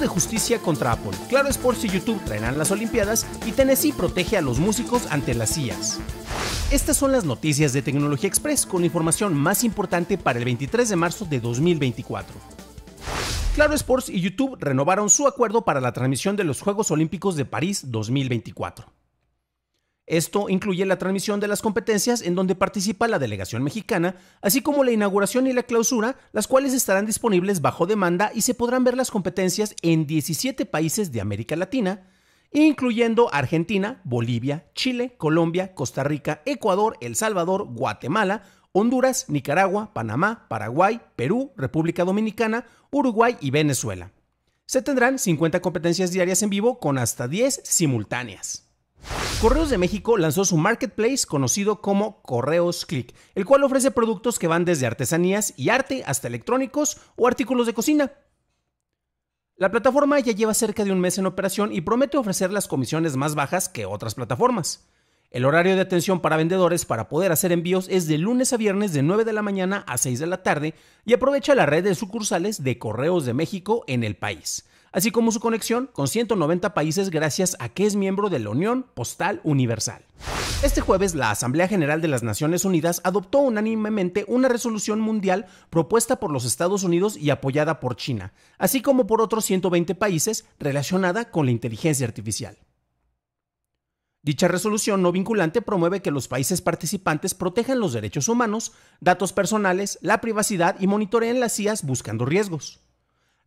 de justicia contra Apple. Claro Sports y YouTube traerán las Olimpiadas y Tennessee protege a los músicos ante las sillas. Estas son las noticias de Tecnología Express con información más importante para el 23 de marzo de 2024. Claro Sports y YouTube renovaron su acuerdo para la transmisión de los Juegos Olímpicos de París 2024. Esto incluye la transmisión de las competencias en donde participa la delegación mexicana, así como la inauguración y la clausura, las cuales estarán disponibles bajo demanda y se podrán ver las competencias en 17 países de América Latina, incluyendo Argentina, Bolivia, Chile, Colombia, Costa Rica, Ecuador, El Salvador, Guatemala, Honduras, Nicaragua, Panamá, Paraguay, Perú, República Dominicana, Uruguay y Venezuela. Se tendrán 50 competencias diarias en vivo con hasta 10 simultáneas. Correos de México lanzó su marketplace conocido como Correos Click, el cual ofrece productos que van desde artesanías y arte hasta electrónicos o artículos de cocina. La plataforma ya lleva cerca de un mes en operación y promete ofrecer las comisiones más bajas que otras plataformas. El horario de atención para vendedores para poder hacer envíos es de lunes a viernes de 9 de la mañana a 6 de la tarde y aprovecha la red de sucursales de Correos de México en el país así como su conexión con 190 países gracias a que es miembro de la Unión Postal Universal. Este jueves, la Asamblea General de las Naciones Unidas adoptó unánimemente una resolución mundial propuesta por los Estados Unidos y apoyada por China, así como por otros 120 países relacionada con la inteligencia artificial. Dicha resolución no vinculante promueve que los países participantes protejan los derechos humanos, datos personales, la privacidad y monitoreen las CIAs buscando riesgos.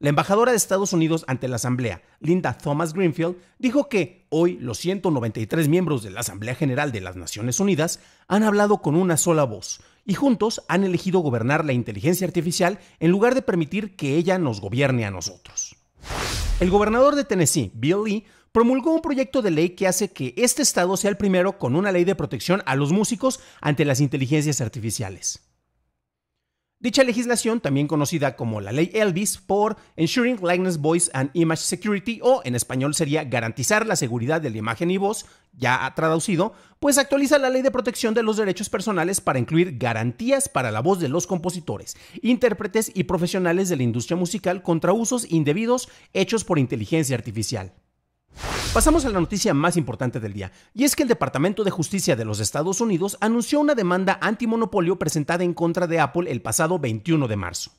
La embajadora de Estados Unidos ante la Asamblea, Linda Thomas Greenfield, dijo que hoy los 193 miembros de la Asamblea General de las Naciones Unidas han hablado con una sola voz y juntos han elegido gobernar la inteligencia artificial en lugar de permitir que ella nos gobierne a nosotros. El gobernador de Tennessee, Bill Lee, promulgó un proyecto de ley que hace que este estado sea el primero con una ley de protección a los músicos ante las inteligencias artificiales. Dicha legislación, también conocida como la ley Elvis por Ensuring Likeness Voice and Image Security, o en español sería garantizar la seguridad de la imagen y voz, ya ha traducido, pues actualiza la ley de protección de los derechos personales para incluir garantías para la voz de los compositores, intérpretes y profesionales de la industria musical contra usos indebidos hechos por inteligencia artificial. Pasamos a la noticia más importante del día, y es que el Departamento de Justicia de los Estados Unidos anunció una demanda antimonopolio presentada en contra de Apple el pasado 21 de marzo.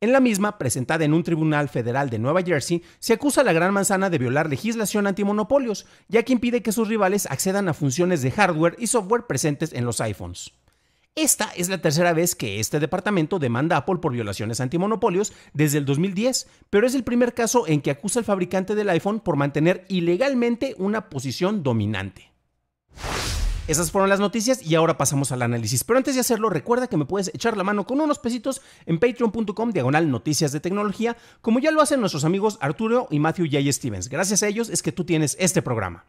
En la misma, presentada en un tribunal federal de Nueva Jersey, se acusa a la Gran Manzana de violar legislación antimonopolios, ya que impide que sus rivales accedan a funciones de hardware y software presentes en los iPhones. Esta es la tercera vez que este departamento demanda a Apple por violaciones antimonopolios desde el 2010, pero es el primer caso en que acusa al fabricante del iPhone por mantener ilegalmente una posición dominante. Esas fueron las noticias y ahora pasamos al análisis. Pero antes de hacerlo, recuerda que me puedes echar la mano con unos pesitos en patreon.com diagonal noticias de tecnología, como ya lo hacen nuestros amigos Arturo y Matthew J. Stevens. Gracias a ellos es que tú tienes este programa.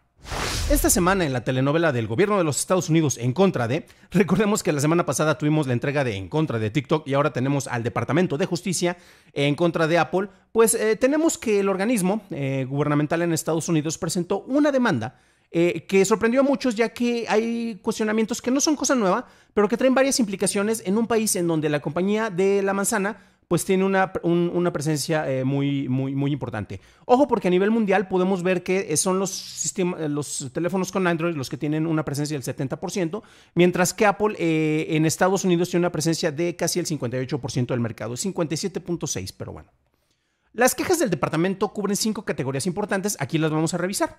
Esta semana en la telenovela del gobierno de los Estados Unidos en contra de, recordemos que la semana pasada tuvimos la entrega de en contra de TikTok y ahora tenemos al Departamento de Justicia en contra de Apple, pues eh, tenemos que el organismo eh, gubernamental en Estados Unidos presentó una demanda eh, que sorprendió a muchos ya que hay cuestionamientos que no son cosa nueva, pero que traen varias implicaciones en un país en donde la compañía de la manzana pues tiene una, una presencia eh, muy, muy, muy importante. Ojo, porque a nivel mundial podemos ver que son los, sistemas eh, los teléfonos con Android los que tienen una presencia del 70%, mientras que Apple en Estados Unidos tiene una presencia de casi el 58% del mercado, 57.6%, pero bueno. Las quejas del departamento cubren cinco categorías importantes, aquí las vamos a revisar.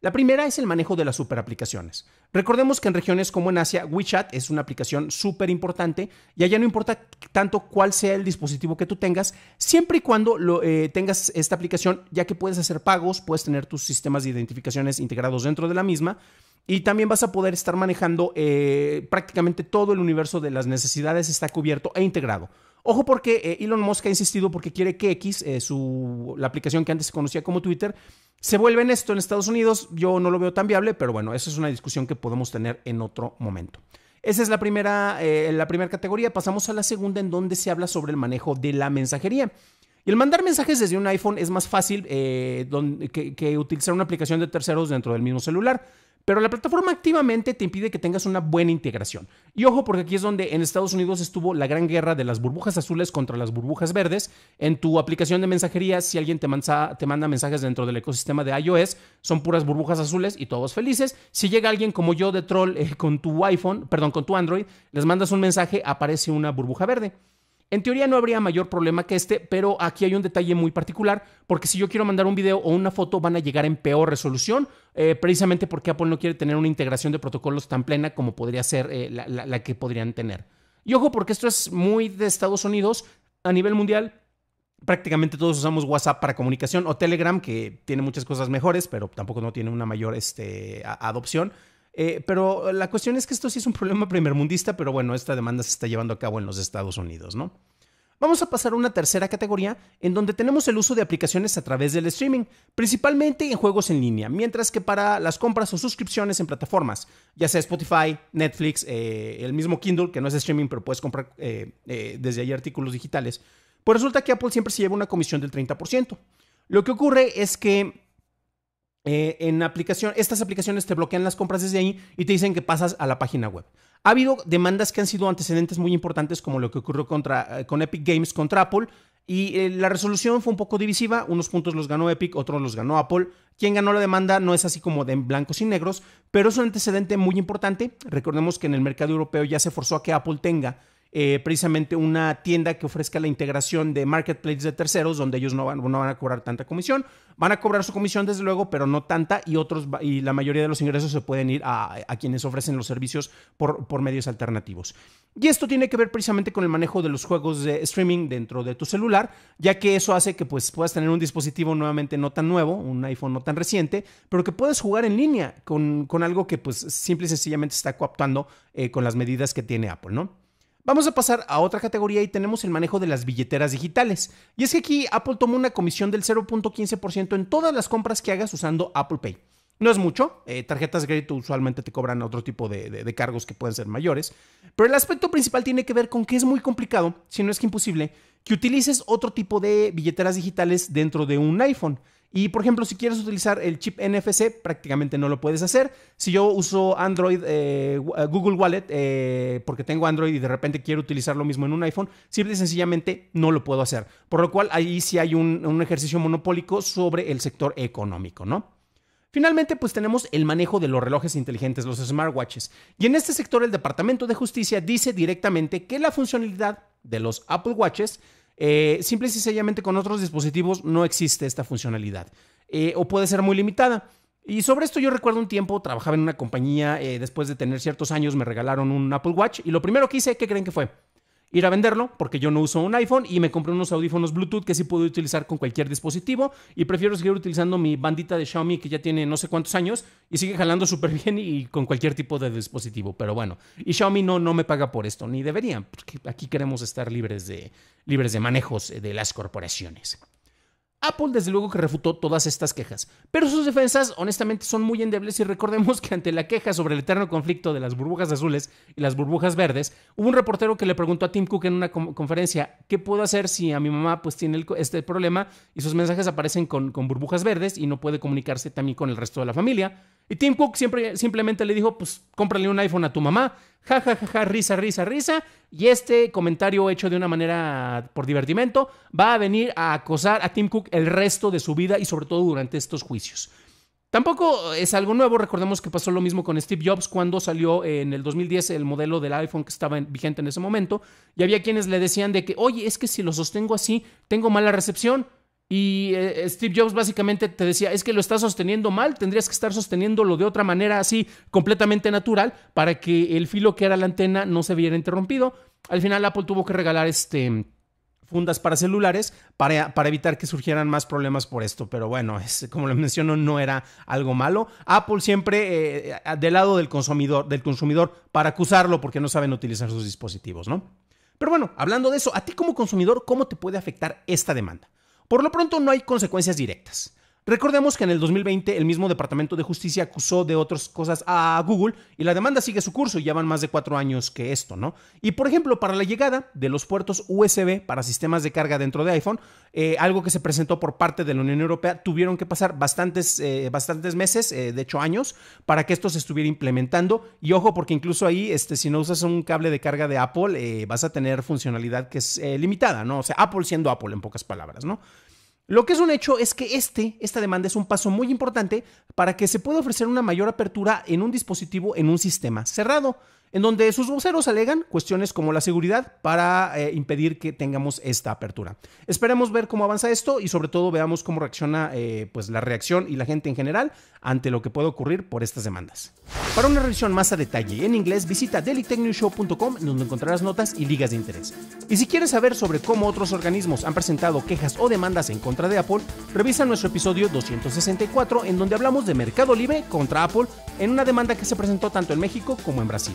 La primera es el manejo de las superaplicaciones. Recordemos que en regiones como en Asia, WeChat es una aplicación súper importante y allá no importa tanto cuál sea el dispositivo que tú tengas, siempre y cuando lo, eh, tengas esta aplicación, ya que puedes hacer pagos, puedes tener tus sistemas de identificaciones integrados dentro de la misma y también vas a poder estar manejando eh, prácticamente todo el universo de las necesidades, está cubierto e integrado. Ojo porque eh, Elon Musk ha insistido porque quiere que X, eh, su, la aplicación que antes se conocía como Twitter, se vuelva en esto en Estados Unidos. Yo no lo veo tan viable, pero bueno, esa es una discusión que podemos tener en otro momento. Esa es la primera, eh, la primera categoría. Pasamos a la segunda en donde se habla sobre el manejo de la mensajería. Y el mandar mensajes desde un iPhone es más fácil que utilizar una aplicación de terceros dentro del mismo celular pero la plataforma activamente te impide que tengas una buena integración. Y ojo, porque aquí es donde en Estados Unidos estuvo la gran guerra de las burbujas azules contra las burbujas verdes. En tu aplicación de mensajería, si alguien te, manda mensajes dentro del ecosistema de iOS, son puras burbujas azules y todos felices. Si llega alguien como yo de troll eh, con tu iPhone, perdón, con tu Android, les mandas un mensaje, aparece una burbuja verde. En teoría no habría mayor problema que este, pero aquí hay un detalle muy particular, porque si yo quiero mandar un video o una foto van a llegar en peor resolución, eh, precisamente porque Apple no quiere tener una integración de protocolos tan plena como podría ser eh, la, que podrían tener. Y ojo, porque esto es muy de Estados Unidos, a nivel mundial prácticamente todos usamos WhatsApp para comunicación o Telegram, que tiene muchas cosas mejores, pero tampoco no tiene una mayor este, adopción. Eh, pero la cuestión es que esto sí es un problema primermundista, pero bueno, esta demanda se está llevando a cabo en los Estados Unidos, ¿no? Vamos a pasar a una tercera categoría en donde tenemos el uso de aplicaciones a través del streaming, principalmente en juegos en línea, mientras que para las compras o suscripciones en plataformas, ya sea Spotify, Netflix, eh, el mismo Kindle, que no es streaming, pero puedes comprar eh, desde ahí artículos digitales, pues resulta que Apple siempre se lleva una comisión del 30%. Lo que ocurre es que eh, en aplicación, estas aplicaciones te bloquean las compras desde ahí y te dicen que pasas a la página web. Ha habido demandas que han sido antecedentes muy importantes, como lo que ocurrió contra, eh, con Epic Games contra Apple, y eh, la resolución fue un poco divisiva, unos puntos los ganó Epic, otros los ganó Apple. Quien ganó la demanda no es así como de blancos y negros, pero es un antecedente muy importante. Recordemos que en el mercado europeo ya se forzó a que Apple tenga eh, precisamente una tienda que ofrezca la integración de marketplaces de terceros, donde ellos no van, a cobrar tanta comisión. Van a cobrar su comisión, desde luego, pero no tanta, y otros y la mayoría de los ingresos se pueden ir a, quienes ofrecen los servicios por, medios alternativos. Y esto tiene que ver precisamente con el manejo de los juegos de streaming dentro de tu celular, ya que eso hace que pues, puedas tener un dispositivo nuevamente no tan nuevo, un iPhone no tan reciente, pero que puedes jugar en línea con, algo que pues simple y sencillamente está coaptando eh, con las medidas que tiene Apple, ¿no? Vamos a pasar a otra categoría y tenemos el manejo de las billeteras digitales. Y es que aquí Apple toma una comisión del 0.15% en todas las compras que hagas usando Apple Pay. No es mucho, eh, tarjetas de crédito usualmente te cobran otro tipo de, de, cargos que pueden ser mayores, pero el aspecto principal tiene que ver con que es muy complicado, si no es que imposible, que utilices otro tipo de billeteras digitales dentro de un iPhone. Y por ejemplo, si quieres utilizar el chip NFC, prácticamente no lo puedes hacer. Si yo uso Android, eh, Google Wallet, eh, porque tengo Android y de repente quiero utilizar lo mismo en un iPhone, simple y sencillamente no lo puedo hacer. Por lo cual ahí sí hay un, ejercicio monopólico sobre el sector económico, ¿no? Finalmente, pues tenemos el manejo de los relojes inteligentes, los smartwatches. Y en este sector el Departamento de Justicia dice directamente que la funcionalidad de los Apple Watches eh, simple y sencillamente con otros dispositivos no existe esta funcionalidad eh, o puede ser muy limitada. Y sobre esto yo recuerdo un tiempo, trabajaba en una compañía, eh, después de tener ciertos años me regalaron un Apple Watch y lo primero que hice, ¿qué creen que fue? ir a venderlo porque yo no uso un iPhone y me compré unos audífonos Bluetooth que sí puedo utilizar con cualquier dispositivo y prefiero seguir utilizando mi bandita de Xiaomi que ya tiene no sé cuántos años y sigue jalando súper bien y con cualquier tipo de dispositivo, pero bueno, y Xiaomi no, no me paga por esto, ni deberían, porque aquí queremos estar libres de, libres de manejos eh, de las corporaciones. Apple desde luego que refutó todas estas quejas, pero sus defensas honestamente son muy endebles y recordemos que ante la queja sobre el eterno conflicto de las burbujas azules y las burbujas verdes, hubo un reportero que le preguntó a Tim Cook en una conferencia, ¿qué puedo hacer si a mi mamá pues tiene este problema y sus mensajes aparecen con, burbujas verdes y no puede comunicarse también con el resto de la familia? Y Tim Cook siempre, simplemente le dijo, pues cómprale un iPhone a tu mamá, Ja, ja, ja, risa, risa, risa. Y este comentario hecho de una manera por divertimento va a venir a acosar a Tim Cook el resto de su vida y sobre todo durante estos juicios. Tampoco es algo nuevo, recordemos que pasó lo mismo con Steve Jobs cuando salió en el 2010 el modelo del iPhone que estaba vigente en ese momento y había quienes le decían de que, oye, es que si lo sostengo así, tengo mala recepción. Y eh, Steve Jobs básicamente te decía, es que lo estás sosteniendo mal, tendrías que estar sosteniéndolo de otra manera así, completamente natural, para que el filo que era la antena no se viera interrumpido. Al final Apple tuvo que regalar este fundas para celulares para, para, evitar que surgieran más problemas por esto. Pero bueno, es, como lo menciono, no era algo malo. Apple siempre eh, del lado del consumidor, del consumidor para acusarlo porque no saben utilizar sus dispositivos, ¿no? Pero bueno, hablando de eso, a ti como consumidor, ¿cómo te puede afectar esta demanda? Por lo pronto no hay consecuencias directas. Recordemos que en el 2020 el mismo Departamento de Justicia acusó de otras cosas a Google y la demanda sigue su curso y ya van más de cuatro años que esto, ¿no? Y por ejemplo, para la llegada de los puertos USB para sistemas de carga dentro de iPhone, eh, algo que se presentó por parte de la Unión Europea, tuvieron que pasar bastantes, eh, bastantes meses, eh, de hecho años, para que esto se estuviera implementando. Y ojo, porque incluso ahí, este, si no usas un cable de carga de Apple, vas a tener funcionalidad que es limitada, ¿no? O sea, Apple siendo Apple en pocas palabras, ¿no? Lo que es un hecho es que este, esta demanda es un paso muy importante para que se pueda ofrecer una mayor apertura en un dispositivo, en un sistema cerrado en donde sus voceros alegan cuestiones como la seguridad para eh, impedir que tengamos esta apertura. Esperemos ver cómo avanza esto y sobre todo veamos cómo reacciona eh, pues la reacción y la gente en general ante lo que puede ocurrir por estas demandas. Para una revisión más a detalle en inglés, visita delitechnewshow.com donde encontrarás notas y ligas de interés. Y si quieres saber sobre cómo otros organismos han presentado quejas o demandas en contra de Apple, revisa nuestro episodio 264 en donde hablamos de Mercado Libre contra Apple en una demanda que se presentó tanto en México como en Brasil.